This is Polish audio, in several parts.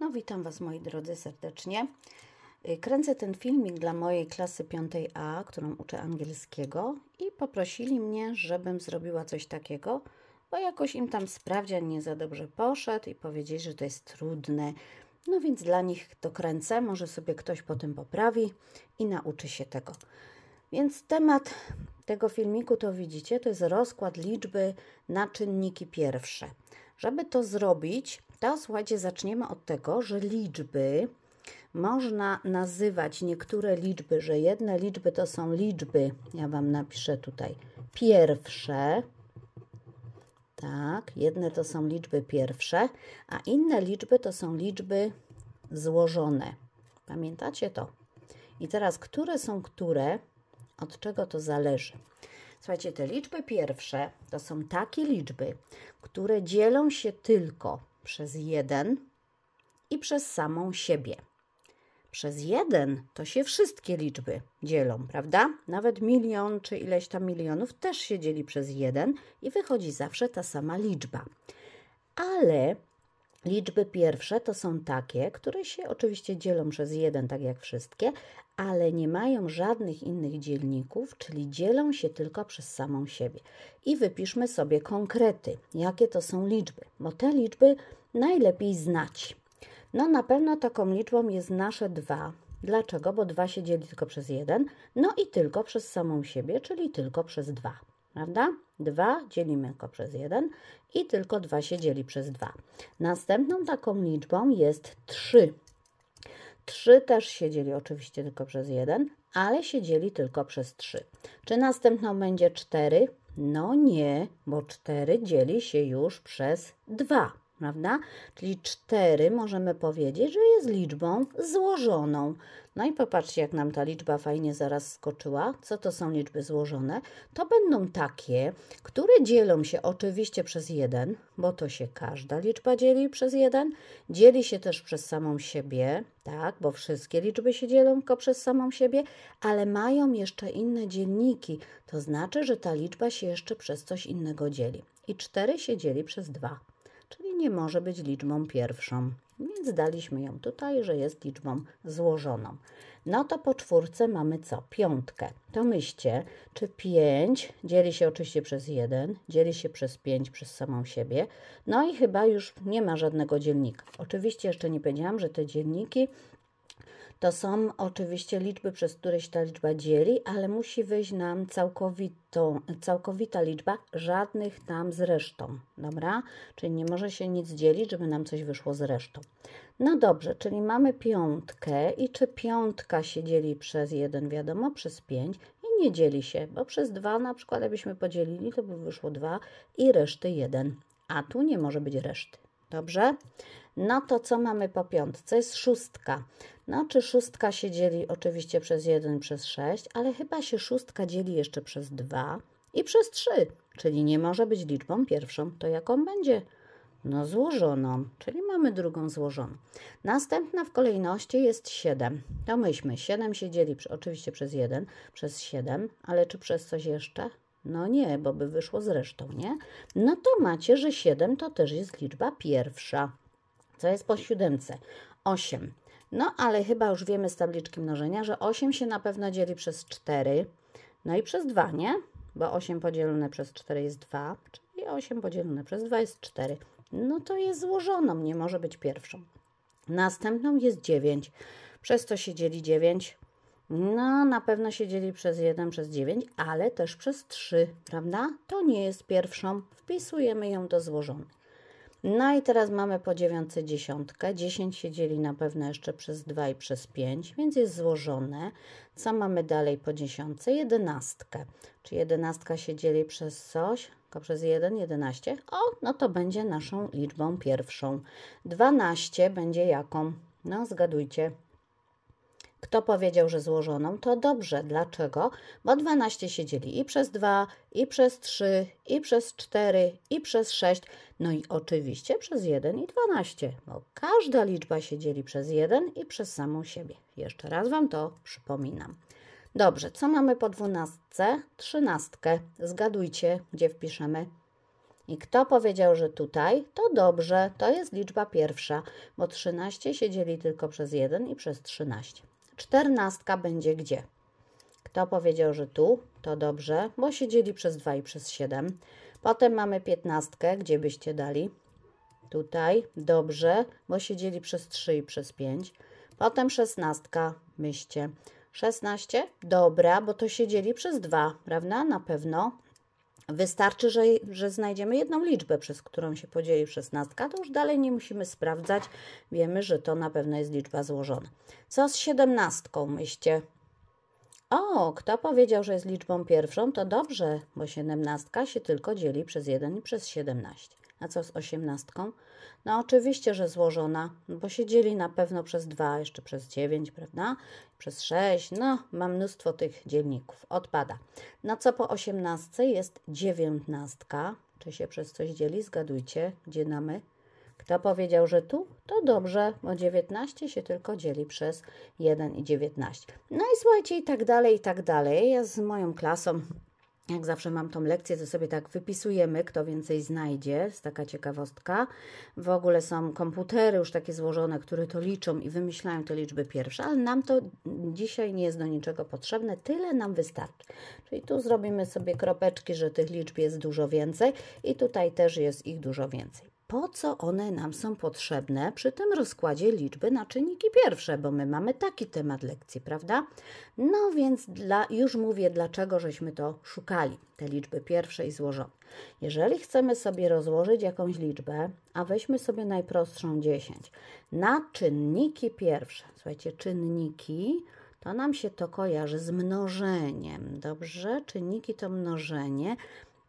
No witam Was moi drodzy serdecznie. Y, kręcę ten filmik dla mojej klasy 5A, którą uczę angielskiego i poprosili mnie, żebym zrobiła coś takiego, bo jakoś im tam sprawdzian nie za dobrze poszedł i powiedzieli, że to jest trudne. No więc dla nich to kręcę, może sobie ktoś potem poprawi i nauczy się tego. Więc temat tego filmiku to widzicie, to jest rozkład liczby na czynniki pierwsze. Żeby to zrobić, to słuchajcie, zaczniemy od tego, że liczby można nazywać niektóre liczby, że jedne liczby to są liczby, ja Wam napiszę tutaj, pierwsze, tak, jedne to są liczby pierwsze, a inne liczby to są liczby złożone. Pamiętacie to? I teraz, które są które, od czego to zależy? Słuchajcie, te liczby pierwsze to są takie liczby, które dzielą się tylko przez jeden i przez samą siebie. Przez jeden to się wszystkie liczby dzielą, prawda? Nawet milion czy ileś tam milionów też się dzieli przez jeden i wychodzi zawsze ta sama liczba. Ale Liczby pierwsze to są takie, które się oczywiście dzielą przez jeden, tak jak wszystkie, ale nie mają żadnych innych dzielników, czyli dzielą się tylko przez samą siebie. I wypiszmy sobie konkrety, jakie to są liczby, bo te liczby najlepiej znać? No na pewno taką liczbą jest nasze 2. Dlaczego? Bo 2 się dzieli tylko przez 1, no i tylko przez samą siebie, czyli tylko przez 2. Prawda? 2 dzielimy tylko przez 1 i tylko 2 się dzieli przez 2. Następną taką liczbą jest 3. 3 też się dzieli oczywiście tylko przez 1, ale się dzieli tylko przez 3. Czy następną będzie 4? No nie, bo 4 dzieli się już przez 2 prawda? Czyli 4 możemy powiedzieć, że jest liczbą złożoną. No i popatrzcie, jak nam ta liczba fajnie zaraz skoczyła. Co to są liczby złożone? To będą takie, które dzielą się oczywiście przez 1, bo to się każda liczba dzieli przez 1. Dzieli się też przez samą siebie, tak? Bo wszystkie liczby się dzielą tylko przez samą siebie, ale mają jeszcze inne dzielniki. To znaczy, że ta liczba się jeszcze przez coś innego dzieli. I 4 się dzieli przez 2 czyli nie może być liczbą pierwszą. Więc daliśmy ją tutaj, że jest liczbą złożoną. No to po czwórce mamy co? Piątkę. To myślcie, czy 5 dzieli się oczywiście przez 1, dzieli się przez 5 przez samą siebie. No i chyba już nie ma żadnego dzielnika. Oczywiście jeszcze nie powiedziałam, że te dzielniki to są oczywiście liczby, przez które się ta liczba dzieli, ale musi wyjść nam całkowitą, całkowita liczba, żadnych tam z resztą, dobra? Czyli nie może się nic dzielić, żeby nam coś wyszło z resztą. No dobrze, czyli mamy piątkę i czy piątka się dzieli przez jeden, Wiadomo, przez pięć i nie dzieli się, bo przez dwa na przykład, jakbyśmy podzielili, to by wyszło dwa i reszty jeden. A tu nie może być reszty. Dobrze? No to co mamy po piątce? Jest szóstka. No czy szóstka się dzieli oczywiście przez 1, przez 6, ale chyba się szóstka dzieli jeszcze przez 2 i przez 3, czyli nie może być liczbą pierwszą. To jaką będzie? No złożoną, czyli mamy drugą złożoną. Następna w kolejności jest 7. Domyślmy, 7 się dzieli oczywiście przez 1, przez 7, ale czy przez coś jeszcze? No nie, bo by wyszło zresztą, nie? No to macie, że 7 to też jest liczba pierwsza. Co jest po siódemce? 8. No ale chyba już wiemy z tabliczki mnożenia, że 8 się na pewno dzieli przez 4. No i przez 2, nie? Bo 8 podzielone przez 4 jest 2, czyli 8 podzielone przez 2 jest 4. No to jest złożoną, nie może być pierwszą. Następną jest 9. Przez co się dzieli 9 no, na pewno się dzieli przez 1, przez 9, ale też przez 3, prawda? To nie jest pierwszą. Wpisujemy ją do złożonych. No i teraz mamy po 9 dziesiątkę. 10 się dzieli na pewno jeszcze przez 2 i przez 5, więc jest złożone. Co mamy dalej po dziesiątce? Jedenastkę. Czy jedenastka się dzieli przez coś? Tylko przez 1, 11. O, no to będzie naszą liczbą pierwszą. 12 będzie jaką? No, zgadujcie. Kto powiedział, że złożoną, to dobrze. Dlaczego? Bo 12 siedzieli i przez 2, i przez 3, i przez 4, i przez 6, no i oczywiście przez 1 i 12, bo każda liczba siedzieli przez 1 i przez samą siebie. Jeszcze raz Wam to przypominam. Dobrze, co mamy po 12? 13. Zgadujcie, gdzie wpiszemy. I kto powiedział, że tutaj? To dobrze, to jest liczba pierwsza, bo 13 siedzieli tylko przez 1 i przez 13. Czternastka będzie gdzie? Kto powiedział, że tu? To dobrze, bo się dzieli przez 2 i przez 7. Potem mamy piętnastkę, gdzie byście dali? Tutaj, dobrze, bo się dzieli przez 3 i przez 5. Potem szesnastka, myślcie. 16, dobra, bo to się dzieli przez 2, prawda? Na pewno. Wystarczy, że, że znajdziemy jedną liczbę, przez którą się podzieli szesnastka, to już dalej nie musimy sprawdzać. Wiemy, że to na pewno jest liczba złożona. Co z siedemnastką? Myście? o, kto powiedział, że jest liczbą pierwszą, to dobrze, bo siedemnastka się tylko dzieli przez 1 i przez 17. A co z osiemnastką? No oczywiście, że złożona, bo się dzieli na pewno przez dwa, jeszcze przez dziewięć, prawda? Przez sześć. no ma mnóstwo tych dzielników, odpada. No co po osiemnastce jest dziewiętnastka, czy się przez coś dzieli? Zgadujcie, gdzie na Kto powiedział, że tu? To dobrze, bo 19 się tylko dzieli przez 1 i 19. No i słuchajcie, i tak dalej, i tak dalej. Ja z moją klasą jak zawsze mam tą lekcję, to sobie tak wypisujemy, kto więcej znajdzie, jest taka ciekawostka. W ogóle są komputery już takie złożone, które to liczą i wymyślają te liczby pierwsze, ale nam to dzisiaj nie jest do niczego potrzebne, tyle nam wystarczy. Czyli tu zrobimy sobie kropeczki, że tych liczb jest dużo więcej i tutaj też jest ich dużo więcej po co one nam są potrzebne przy tym rozkładzie liczby na czynniki pierwsze, bo my mamy taki temat lekcji, prawda? No więc dla, już mówię, dlaczego żeśmy to szukali, te liczby pierwsze i złożone. Jeżeli chcemy sobie rozłożyć jakąś liczbę, a weźmy sobie najprostszą 10, na czynniki pierwsze, słuchajcie, czynniki to nam się to kojarzy z mnożeniem, dobrze? Czynniki to mnożenie,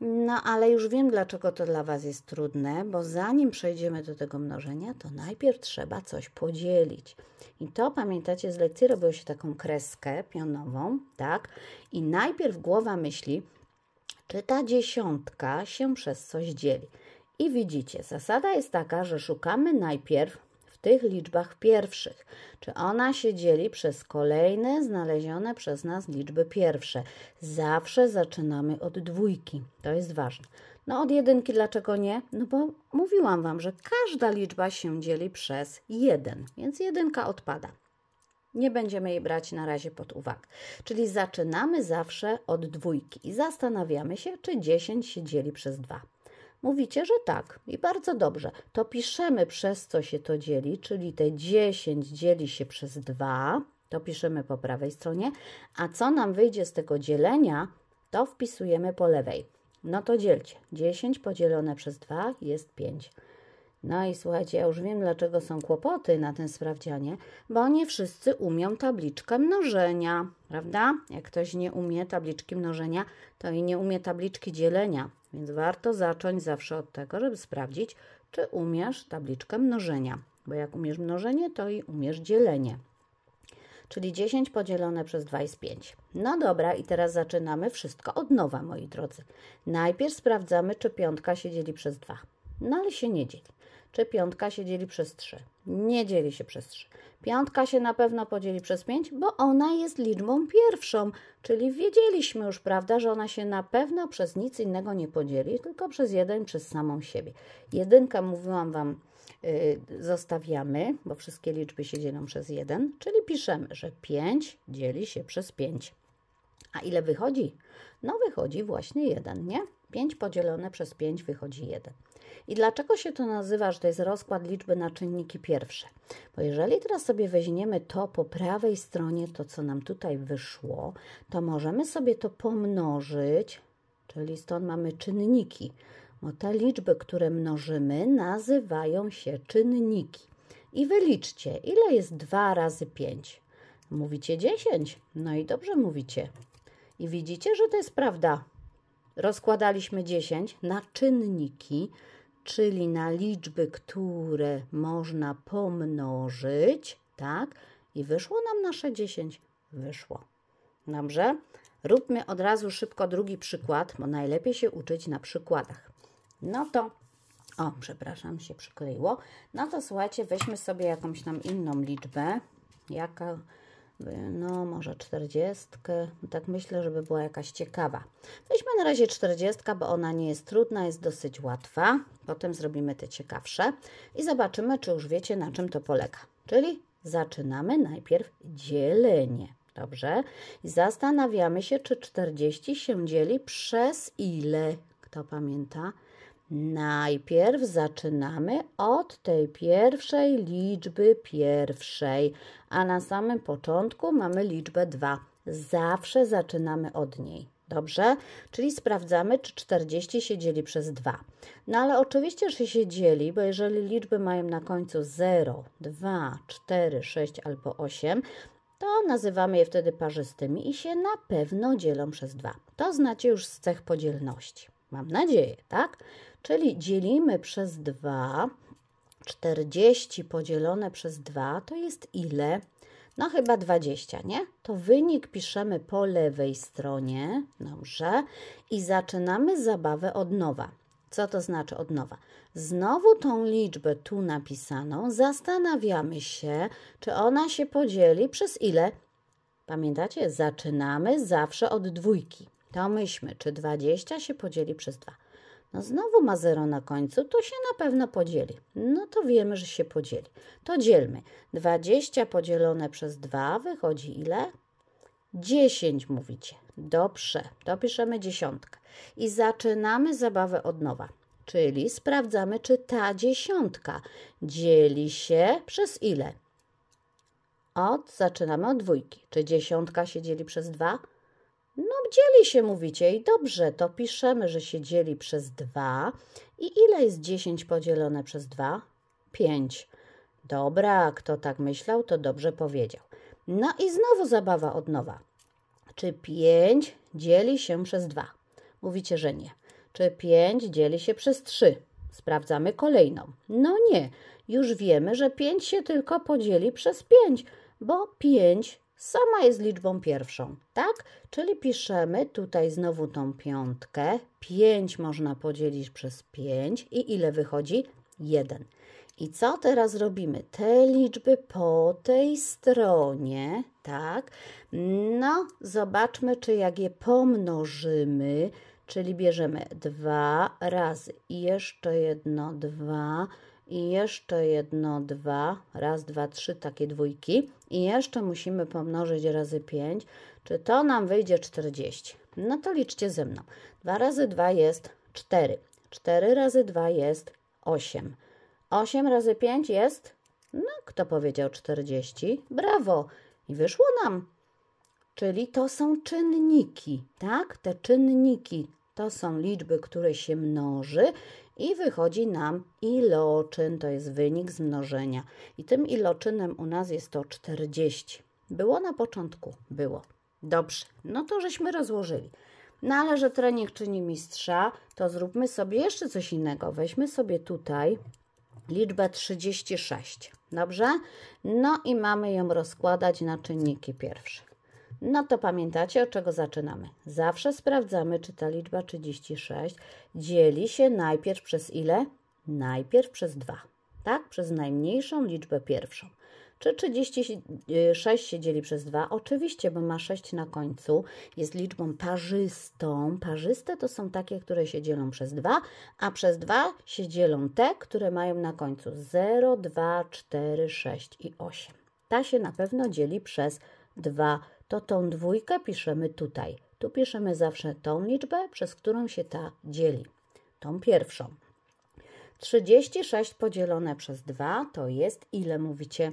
no, ale już wiem, dlaczego to dla Was jest trudne, bo zanim przejdziemy do tego mnożenia, to najpierw trzeba coś podzielić. I to pamiętacie, z lekcji robiło się taką kreskę pionową, tak? I najpierw głowa myśli, czy ta dziesiątka się przez coś dzieli. I widzicie, zasada jest taka, że szukamy najpierw w tych liczbach pierwszych. Czy ona się dzieli przez kolejne znalezione przez nas liczby pierwsze? Zawsze zaczynamy od dwójki. To jest ważne. No od jedynki dlaczego nie? No bo mówiłam Wam, że każda liczba się dzieli przez jeden, więc jedynka odpada. Nie będziemy jej brać na razie pod uwagę. Czyli zaczynamy zawsze od dwójki i zastanawiamy się, czy 10 się dzieli przez 2. Mówicie, że tak i bardzo dobrze. To piszemy przez co się to dzieli, czyli te 10 dzieli się przez 2, to piszemy po prawej stronie, a co nam wyjdzie z tego dzielenia, to wpisujemy po lewej. No to dzielcie. 10 podzielone przez 2 jest 5. No i słuchajcie, ja już wiem, dlaczego są kłopoty na tym sprawdzianie, bo nie wszyscy umią tabliczkę mnożenia, prawda? Jak ktoś nie umie tabliczki mnożenia, to i nie umie tabliczki dzielenia, więc warto zacząć zawsze od tego, żeby sprawdzić, czy umiesz tabliczkę mnożenia, bo jak umiesz mnożenie, to i umiesz dzielenie. Czyli 10 podzielone przez 2 jest 5. No dobra, i teraz zaczynamy wszystko od nowa, moi drodzy. Najpierw sprawdzamy, czy piątka się dzieli przez 2. No ale się nie dzieli czy piątka się dzieli przez 3. Nie dzieli się przez 3. Piątka się na pewno podzieli przez 5, bo ona jest liczbą pierwszą, czyli wiedzieliśmy już, prawda, że ona się na pewno przez nic innego nie podzieli, tylko przez 1, przez samą siebie. Jedynkę, mówiłam Wam, y, zostawiamy, bo wszystkie liczby się dzielą przez 1, czyli piszemy, że 5 dzieli się przez 5. A ile wychodzi? No wychodzi właśnie 1, nie? 5 podzielone przez 5 wychodzi 1. I dlaczego się to nazywa, że to jest rozkład liczby na czynniki pierwsze? Bo jeżeli teraz sobie weźmiemy to po prawej stronie, to co nam tutaj wyszło, to możemy sobie to pomnożyć, czyli stąd mamy czynniki, bo te liczby, które mnożymy, nazywają się czynniki. I wyliczcie, ile jest 2 razy 5? Mówicie 10. No i dobrze mówicie. I widzicie, że to jest prawda rozkładaliśmy 10 na czynniki, czyli na liczby, które można pomnożyć, tak? I wyszło nam nasze 10. Wyszło. Dobrze? Róbmy od razu szybko drugi przykład, bo najlepiej się uczyć na przykładach. No to, o, przepraszam, się przykleiło. No to słuchajcie, weźmy sobie jakąś tam inną liczbę. Jaka, no może 40, tak myślę, żeby była jakaś ciekawa. Weźmy na razie 40, bo ona nie jest trudna, jest dosyć łatwa. Potem zrobimy te ciekawsze i zobaczymy, czy już wiecie, na czym to polega. Czyli zaczynamy najpierw dzielenie. Dobrze? I zastanawiamy się, czy 40 się dzieli przez ile? Kto pamięta? Najpierw zaczynamy od tej pierwszej liczby pierwszej, a na samym początku mamy liczbę 2. Zawsze zaczynamy od niej. Dobrze? Czyli sprawdzamy, czy 40 się dzieli przez 2. No ale oczywiście, że się dzieli, bo jeżeli liczby mają na końcu 0, 2, 4, 6 albo 8, to nazywamy je wtedy parzystymi i się na pewno dzielą przez 2. To znacie już z cech podzielności. Mam nadzieję, tak? Czyli dzielimy przez 2. 40 podzielone przez 2 to jest ile? No chyba 20, nie? To wynik piszemy po lewej stronie, dobrze, i zaczynamy zabawę od nowa. Co to znaczy od nowa? Znowu tą liczbę tu napisaną zastanawiamy się, czy ona się podzieli przez ile? Pamiętacie, zaczynamy zawsze od dwójki. To myślmy, czy 20 się podzieli przez 2. No znowu ma 0 na końcu, to się na pewno podzieli. No to wiemy, że się podzieli. To dzielmy. 20 podzielone przez 2 wychodzi ile? 10 mówicie. Dobrze, dopiszemy dziesiątkę. I zaczynamy zabawę od nowa. Czyli sprawdzamy, czy ta dziesiątka dzieli się przez ile? Od, zaczynamy od dwójki. Czy dziesiątka się dzieli przez 2? dzieli się, mówicie. I dobrze, to piszemy, że się dzieli przez 2. I ile jest 10 podzielone przez 2? 5. Dobra, kto tak myślał, to dobrze powiedział. No i znowu zabawa od nowa. Czy 5 dzieli się przez 2? Mówicie, że nie. Czy 5 dzieli się przez 3? Sprawdzamy kolejną. No nie, już wiemy, że 5 się tylko podzieli przez 5, bo 5 sama jest liczbą pierwszą, tak? Czyli piszemy tutaj znowu tą piątkę. 5 można podzielić przez 5 i ile wychodzi? 1. I co teraz robimy? Te liczby po tej stronie, tak? No, zobaczmy, czy jak je pomnożymy, czyli bierzemy 2 razy i jeszcze jedno 2 i jeszcze jedno 2, raz, dwa, trzy, takie dwójki i jeszcze musimy pomnożyć razy 5, czy to nam wyjdzie 40. No to liczcie ze mną. 2 razy 2 jest 4. 4 razy 2 jest 8. 8 razy 5 jest, no kto powiedział 40? Brawo! I wyszło nam. Czyli to są czynniki, tak? Te czynniki to są liczby, które się mnoży i wychodzi nam iloczyn, to jest wynik zmnożenia. I tym iloczynem u nas jest to 40. Było na początku? Było. Dobrze, no to żeśmy rozłożyli. No ale że trening czyni mistrza, to zróbmy sobie jeszcze coś innego. Weźmy sobie tutaj liczbę 36, dobrze? No i mamy ją rozkładać na czynniki pierwsze. No to pamiętacie, od czego zaczynamy. Zawsze sprawdzamy, czy ta liczba 36 dzieli się najpierw przez ile? Najpierw przez 2, tak? Przez najmniejszą liczbę pierwszą. Czy 36 się dzieli przez 2? Oczywiście, bo ma 6 na końcu, jest liczbą parzystą. Parzyste to są takie, które się dzielą przez 2, a przez 2 się dzielą te, które mają na końcu 0, 2, 4, 6 i 8. Ta się na pewno dzieli przez 2 to tą dwójkę piszemy tutaj. Tu piszemy zawsze tą liczbę, przez którą się ta dzieli. Tą pierwszą. 36 podzielone przez 2 to jest ile mówicie?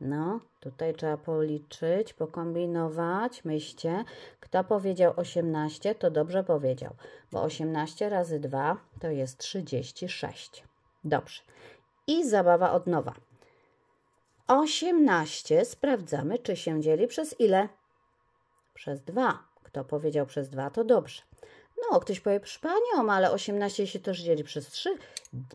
No, tutaj trzeba policzyć, pokombinować, myślcie. Kto powiedział 18, to dobrze powiedział, bo 18 razy 2 to jest 36. Dobrze. I zabawa od nowa. 18 sprawdzamy, czy się dzieli przez ile? Przez dwa. Kto powiedział przez dwa, to dobrze. No, ktoś powie, proszę panią, ale 18 się też dzieli przez 3.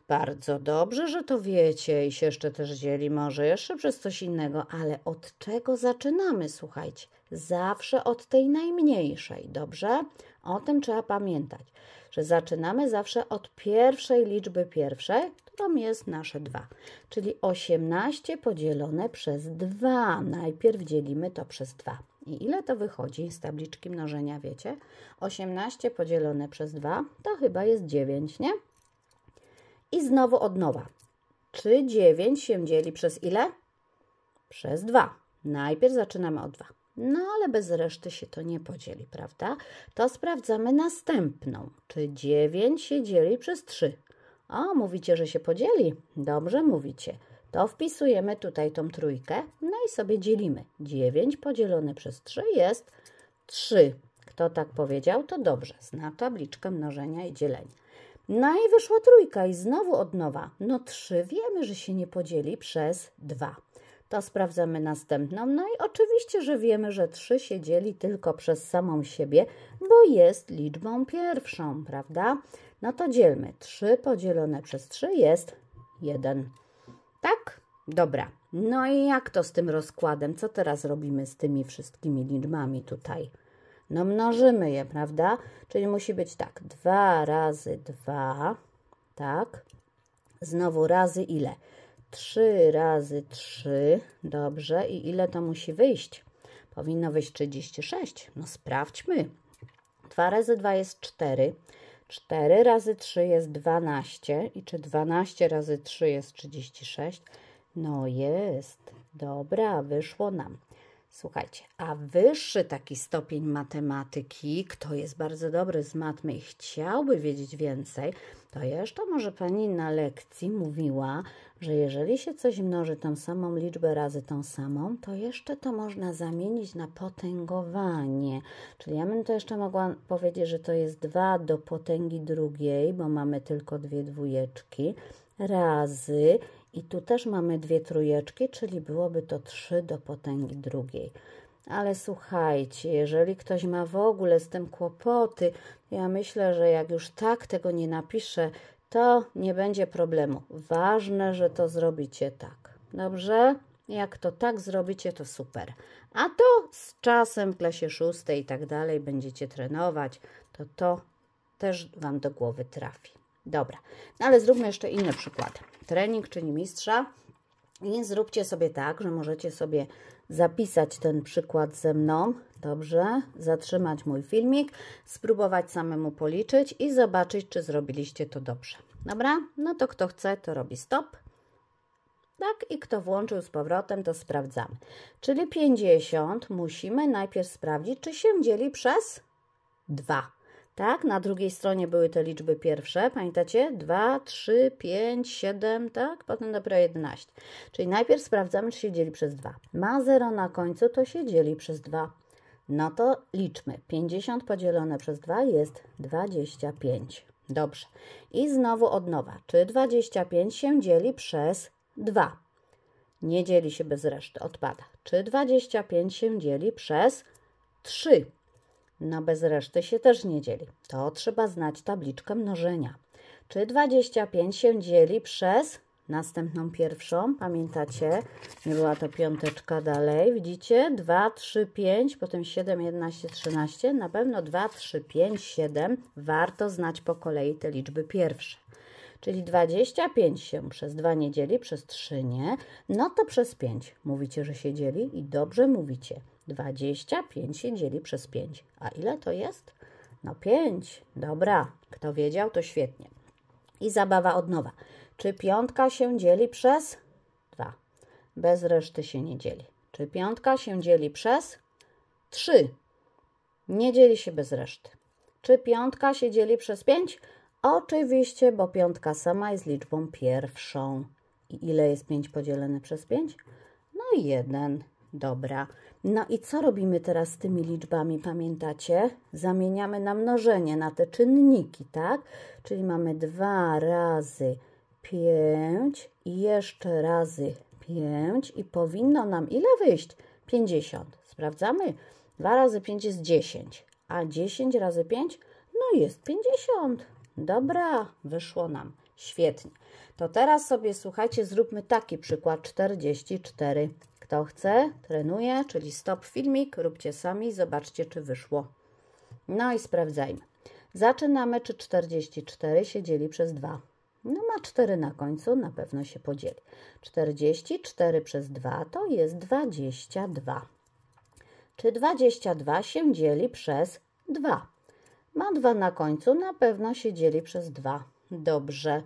Bardzo dobrze, że to wiecie i się jeszcze też dzieli może jeszcze przez coś innego, ale od czego zaczynamy, słuchajcie? Zawsze od tej najmniejszej, dobrze? O tym trzeba pamiętać, że zaczynamy zawsze od pierwszej liczby pierwszej, którą jest nasze 2. Czyli 18 podzielone przez 2. Najpierw dzielimy to przez 2. I ile to wychodzi z tabliczki mnożenia, wiecie? 18 podzielone przez 2 to chyba jest 9, nie? I znowu od nowa. Czy 9 się dzieli przez ile? Przez 2. Najpierw zaczynamy od 2. No ale bez reszty się to nie podzieli, prawda? To sprawdzamy następną. Czy 9 się dzieli przez 3? O, mówicie, że się podzieli. Dobrze mówicie to wpisujemy tutaj tą trójkę, no i sobie dzielimy. 9 podzielone przez 3 jest 3. Kto tak powiedział, to dobrze. Zna tabliczkę mnożenia i dzielenia. No i wyszła trójka i znowu od nowa. No 3 wiemy, że się nie podzieli przez 2. To sprawdzamy następną. No i oczywiście, że wiemy, że 3 się dzieli tylko przez samą siebie, bo jest liczbą pierwszą, prawda? No to dzielmy. 3 podzielone przez 3 jest 1. Tak? Dobra. No i jak to z tym rozkładem? Co teraz robimy z tymi wszystkimi liczbami tutaj? No mnożymy je, prawda? Czyli musi być tak, 2 razy 2, tak? Znowu razy ile? 3 razy 3, dobrze. I ile to musi wyjść? Powinno wyjść 36. No sprawdźmy. 2 razy 2 jest 4. 4 razy 3 jest 12 i czy 12 razy 3 jest 36? No jest. Dobra, wyszło nam. Słuchajcie, a wyższy taki stopień matematyki, kto jest bardzo dobry z matmy i chciałby wiedzieć więcej, to jeszcze może pani na lekcji mówiła, że jeżeli się coś mnoży tą samą liczbę razy tą samą, to jeszcze to można zamienić na potęgowanie. Czyli ja bym to jeszcze mogła powiedzieć, że to jest 2 do potęgi drugiej, bo mamy tylko dwie dwójeczki, razy i tu też mamy dwie trójeczki, czyli byłoby to 3 do potęgi drugiej. Ale słuchajcie, jeżeli ktoś ma w ogóle z tym kłopoty, ja myślę, że jak już tak tego nie napiszę, to nie będzie problemu. Ważne, że to zrobicie tak. Dobrze? Jak to tak zrobicie, to super. A to z czasem w klasie szóstej i tak dalej będziecie trenować, to to też Wam do głowy trafi. Dobra, no ale zróbmy jeszcze inny przykład. Trening czyni mistrza. I zróbcie sobie tak, że możecie sobie zapisać ten przykład ze mną Dobrze, zatrzymać mój filmik, spróbować samemu policzyć i zobaczyć, czy zrobiliście to dobrze. Dobra, no to kto chce, to robi stop. Tak, i kto włączył z powrotem, to sprawdzamy. Czyli 50 musimy najpierw sprawdzić, czy się dzieli przez 2. Tak, na drugiej stronie były te liczby pierwsze, pamiętacie? 2, 3, 5, 7, tak? Potem dopiero 11. Czyli najpierw sprawdzamy, czy się dzieli przez 2. Ma 0 na końcu, to się dzieli przez 2. No to liczmy. 50 podzielone przez 2 jest 25. Dobrze. I znowu od nowa. Czy 25 się dzieli przez 2? Nie dzieli się bez reszty, odpada. Czy 25 się dzieli przez 3? No bez reszty się też nie dzieli. To trzeba znać tabliczkę mnożenia. Czy 25 się dzieli przez następną pierwszą, pamiętacie? Nie była to piąteczka dalej, widzicie? 2, 3, 5, potem 7, 11, 13, na pewno 2, 3, 5, 7. Warto znać po kolei te liczby pierwsze. Czyli 25 się przez 2 nie dzieli, przez 3 nie, no to przez 5 mówicie, że się dzieli i dobrze mówicie. 25 się dzieli przez 5. A ile to jest? No 5. Dobra, kto wiedział, to świetnie. I zabawa od nowa. Czy piątka się dzieli przez 2? Bez reszty się nie dzieli. Czy piątka się dzieli przez 3? Nie dzieli się bez reszty. Czy piątka się dzieli przez 5? Oczywiście, bo piątka sama jest liczbą pierwszą. I ile jest 5 podzielone przez 5? No i 1. Dobra. No i co robimy teraz z tymi liczbami, pamiętacie? Zamieniamy na mnożenie, na te czynniki, tak? Czyli mamy 2 razy 5 i jeszcze razy 5 i powinno nam ile wyjść? 50. Sprawdzamy. 2 razy 5 jest 10, a 10 razy 5 no jest 50. Dobra, wyszło nam. Świetnie. To teraz sobie, słuchajcie, zróbmy taki przykład 44. Kto chce, trenuje, czyli stop filmik, róbcie sami, zobaczcie, czy wyszło. No i sprawdzajmy. Zaczynamy, czy 44 się dzieli przez 2. No ma 4 na końcu, na pewno się podzieli. 44 przez 2 to jest 22. Czy 22 się dzieli przez 2? Ma 2 na końcu, na pewno się dzieli przez 2. Dobrze.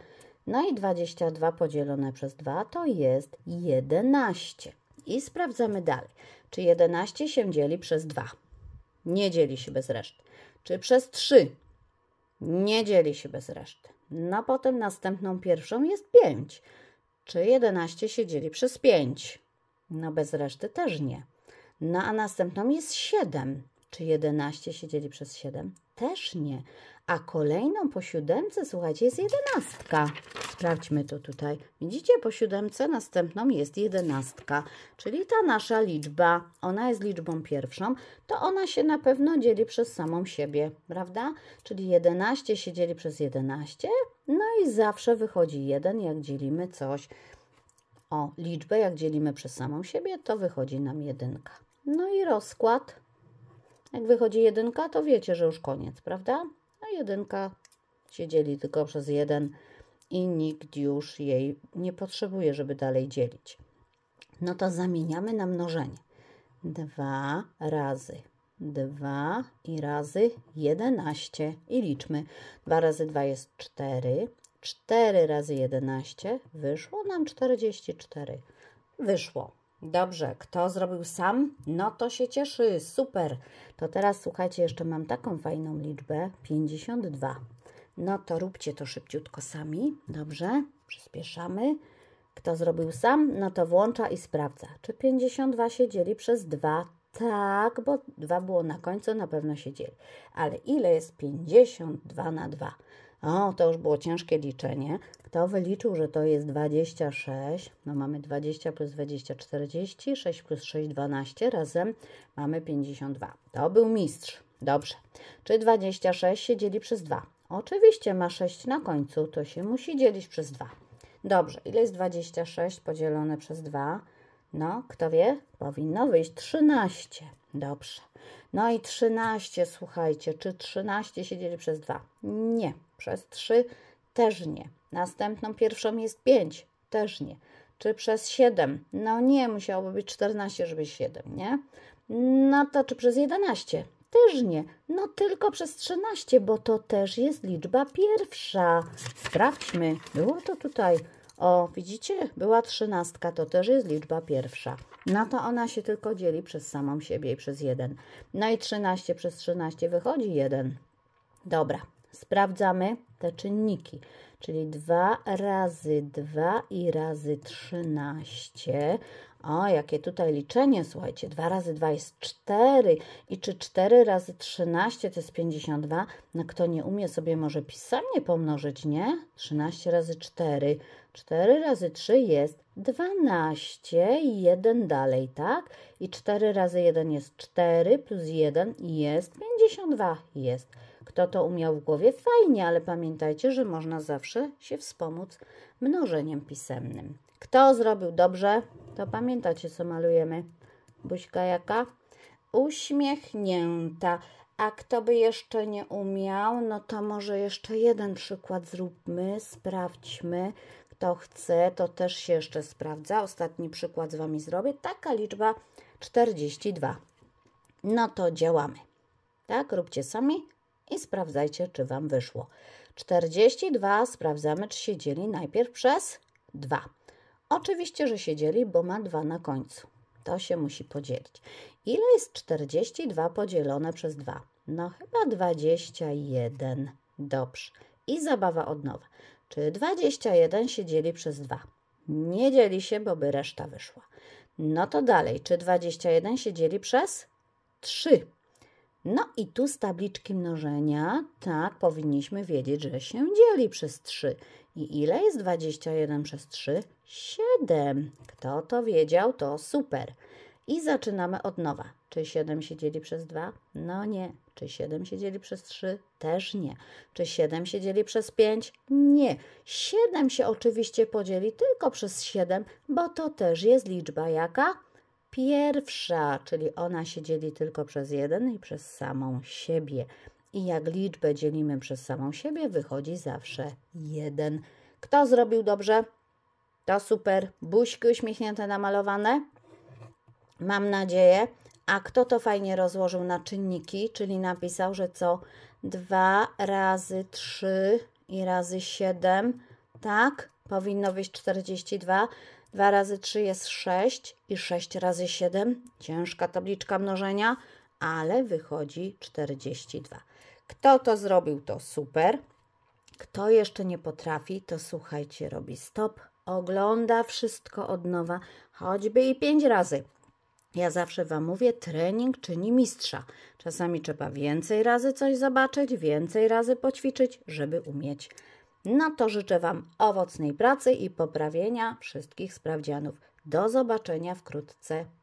No i 22 podzielone przez 2 to jest 11. I sprawdzamy dalej. Czy 11 się dzieli przez 2? Nie dzieli się bez reszty. Czy przez 3? Nie dzieli się bez reszty no potem następną pierwszą jest 5. Czy 11 się dzieli przez 5? No bez reszty też nie. No a następną jest 7. Czy 11 się dzieli przez 7? Też nie. A kolejną po siódemce, słuchajcie, jest jedenastka. Sprawdźmy to tutaj. Widzicie, po siódemce następną jest jedenastka, czyli ta nasza liczba, ona jest liczbą pierwszą, to ona się na pewno dzieli przez samą siebie, prawda? Czyli 11 się dzieli przez 11, no i zawsze wychodzi 1, jak dzielimy coś. O, liczbę jak dzielimy przez samą siebie, to wychodzi nam jedynka. No i rozkład. Jak wychodzi jedynka, to wiecie, że już koniec, prawda? jedynka się dzieli tylko przez jeden i nikt już jej nie potrzebuje, żeby dalej dzielić. No to zamieniamy na mnożenie. 2 razy 2 i razy 11 i liczmy. 2 razy 2 jest 4, 4 razy 11 wyszło nam 44. Wyszło. Dobrze, kto zrobił sam? No to się cieszy, super. To teraz słuchajcie, jeszcze mam taką fajną liczbę, 52. No to róbcie to szybciutko sami, dobrze? Przyspieszamy. Kto zrobił sam, no to włącza i sprawdza, czy 52 się dzieli przez 2. Tak, bo 2 było na końcu, na pewno się dzieli. Ale ile jest 52 na 2? O, to już było ciężkie liczenie. Kto wyliczył, że to jest 26? No mamy 20 plus 20, 40, 6 plus 6, 12, razem mamy 52. To był mistrz. Dobrze. Czy 26 się dzieli przez 2? Oczywiście ma 6 na końcu, to się musi dzielić przez 2. Dobrze, ile jest 26 podzielone przez 2? No, kto wie? Powinno wyjść 13. Dobrze. No i 13, słuchajcie, czy 13 siedzieli przez 2? Nie. Przez 3 też nie. Następną pierwszą jest 5, też nie. Czy przez 7? No nie, musiałoby być 14, żeby 7, nie? No to czy przez 11? Też nie. No tylko przez 13, bo to też jest liczba pierwsza. Sprawdźmy. Było to tutaj o, widzicie? Była trzynastka, to też jest liczba pierwsza. No to ona się tylko dzieli przez samą siebie i przez jeden. No i 13 przez 13 wychodzi jeden. Dobra, sprawdzamy te czynniki, czyli 2 razy 2 i razy 13. O, jakie tutaj liczenie, słuchajcie, 2 razy 2 jest 4 i czy 4 razy 13 to jest 52? No kto nie umie sobie może pisemnie pomnożyć, nie? 13 razy 4 4 razy 3 jest 12 i 1 dalej, tak? I 4 razy 1 jest 4 plus 1 jest 52 jest. Kto to umiał w głowie? Fajnie, ale pamiętajcie, że można zawsze się wspomóc mnożeniem pisemnym. Kto zrobił dobrze, to pamiętacie, co malujemy. Buźka jaka? Uśmiechnięta. A kto by jeszcze nie umiał, no to może jeszcze jeden przykład zróbmy, sprawdźmy. Kto chce, to też się jeszcze sprawdza. Ostatni przykład z Wami zrobię. Taka liczba 42. No to działamy. Tak, róbcie sami i sprawdzajcie, czy Wam wyszło. 42 sprawdzamy, czy się dzieli najpierw przez 2. Oczywiście, że się dzieli, bo ma 2 na końcu. To się musi podzielić. Ile jest 42 podzielone przez 2? No chyba 21. Dobrze. I zabawa od nowa. Czy 21 się dzieli przez 2? Nie dzieli się, bo by reszta wyszła. No to dalej, czy 21 się dzieli przez 3? No i tu z tabliczki mnożenia, tak, powinniśmy wiedzieć, że się dzieli przez 3. I ile jest 21 przez 3? 7. Kto to wiedział, to super. I zaczynamy od nowa. Czy 7 się dzieli przez 2? No nie, czy 7 się dzieli przez 3? Też nie. Czy 7 się dzieli przez 5? Nie. 7 się oczywiście podzieli tylko przez 7, bo to też jest liczba jaka? Pierwsza, czyli ona się dzieli tylko przez 1 i przez samą siebie. I jak liczbę dzielimy przez samą siebie, wychodzi zawsze 1. Kto zrobił dobrze? To super. Buźki uśmiechnięte namalowane. Mam nadzieję. A kto to fajnie rozłożył na czynniki, czyli napisał, że co 2 razy 3 i razy 7, tak? Powinno być 42. 2 razy 3 jest 6 i 6 razy 7. Ciężka tabliczka mnożenia, ale wychodzi 42. Kto to zrobił, to super. Kto jeszcze nie potrafi, to słuchajcie, robi stop, ogląda wszystko od nowa, choćby i 5 razy. Ja zawsze Wam mówię, trening czyni mistrza. Czasami trzeba więcej razy coś zobaczyć, więcej razy poćwiczyć, żeby umieć. No to życzę Wam owocnej pracy i poprawienia wszystkich sprawdzianów. Do zobaczenia wkrótce.